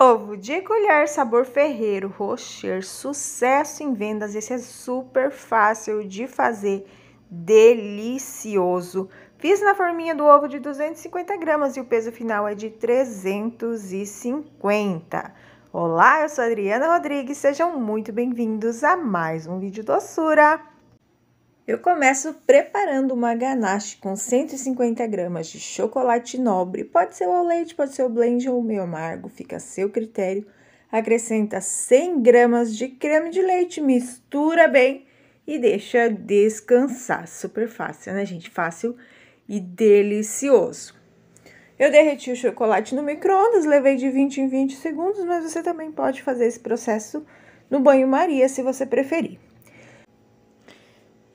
Ovo de colher, sabor ferreiro, rocher, sucesso em vendas. Esse é super fácil de fazer, delicioso. Fiz na forminha do ovo de 250 gramas e o peso final é de 350. Olá, eu sou Adriana Rodrigues, sejam muito bem-vindos a mais um vídeo doçura. Eu começo preparando uma ganache com 150 gramas de chocolate nobre, pode ser o leite, pode ser o blend ou o meio amargo, fica a seu critério. Acrescenta 100 gramas de creme de leite, mistura bem e deixa descansar. Super fácil, né, gente? Fácil e delicioso. Eu derreti o chocolate no micro-ondas, levei de 20 em 20 segundos, mas você também pode fazer esse processo no banho-maria se você preferir.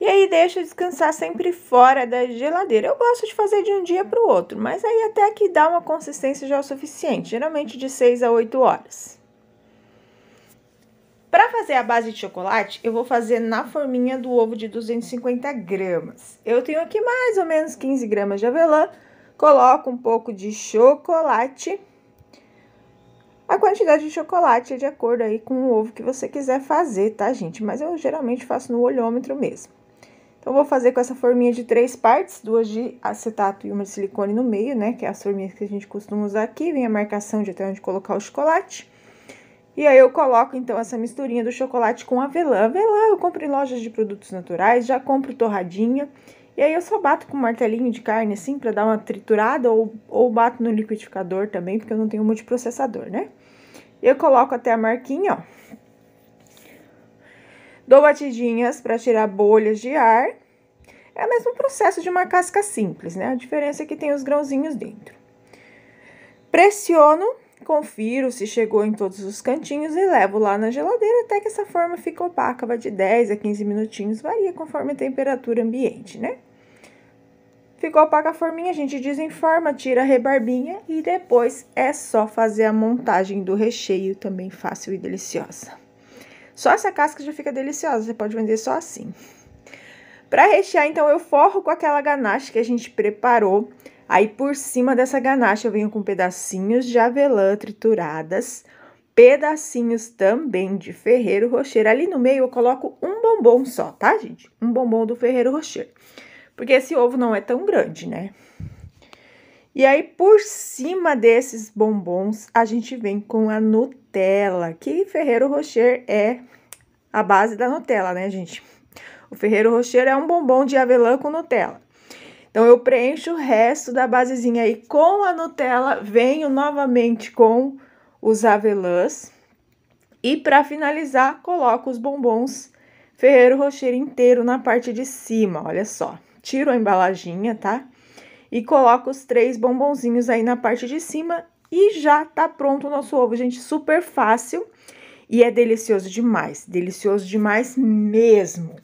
E aí deixa descansar sempre fora da geladeira. Eu gosto de fazer de um dia para o outro, mas aí até que dá uma consistência já o suficiente, geralmente de 6 a 8 horas. Para fazer a base de chocolate, eu vou fazer na forminha do ovo de 250 gramas. Eu tenho aqui mais ou menos 15 gramas de avelã, coloco um pouco de chocolate. A quantidade de chocolate é de acordo aí com o ovo que você quiser fazer, tá, gente? Mas eu geralmente faço no olhômetro mesmo. Então, vou fazer com essa forminha de três partes, duas de acetato e uma de silicone no meio, né? Que é as forminhas que a gente costuma usar aqui. Vem a marcação de até onde colocar o chocolate. E aí eu coloco, então, essa misturinha do chocolate com avelã. Avelã eu compro em lojas de produtos naturais, já compro torradinha. E aí eu só bato com um martelinho de carne, assim, para dar uma triturada, ou, ou bato no liquidificador também, porque eu não tenho multiprocessador, né? Eu coloco até a marquinha, ó Dou batidinhas para tirar bolhas de ar. É o mesmo processo de uma casca simples, né? A diferença é que tem os grãozinhos dentro. Pressiono, confiro se chegou em todos os cantinhos e levo lá na geladeira até que essa forma fique opaca, vai de 10 a 15 minutinhos, varia conforme a temperatura ambiente, né? Ficou opaca a forminha, a gente desenforma, tira a rebarbinha e depois é só fazer a montagem do recheio, também fácil e deliciosa. Só essa casca já fica deliciosa, você pode vender só assim. Para rechear, então, eu forro com aquela ganache que a gente preparou. Aí, por cima dessa ganache, eu venho com pedacinhos de avelã trituradas, pedacinhos também de ferreiro rocher. Ali no meio, eu coloco um bombom só, tá, gente? Um bombom do ferreiro rocher. Porque esse ovo não é tão grande, né? E aí, por cima desses bombons, a gente vem com a Nutella, que Ferreiro Rocher é a base da Nutella, né, gente? O Ferreiro Rocher é um bombom de avelã com Nutella. Então, eu preencho o resto da basezinha aí com a Nutella, venho novamente com os avelãs. E para finalizar, coloco os bombons Ferreiro Rocher inteiro na parte de cima, olha só. Tiro a embalaginha, tá? E coloca os três bombonzinhos aí na parte de cima e já tá pronto o nosso ovo, gente, super fácil. E é delicioso demais, delicioso demais mesmo.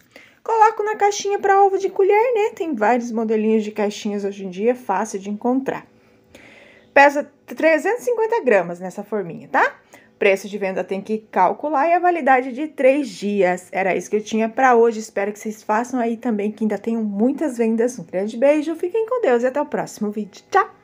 Coloco na caixinha para ovo de colher, né? Tem vários modelinhos de caixinhas hoje em dia, fácil de encontrar. Pesa 350 gramas nessa forminha, tá? preço de venda tem que calcular e a validade de três dias. Era isso que eu tinha para hoje. Espero que vocês façam aí também, que ainda tenho muitas vendas. Um grande beijo, fiquem com Deus e até o próximo vídeo. Tchau!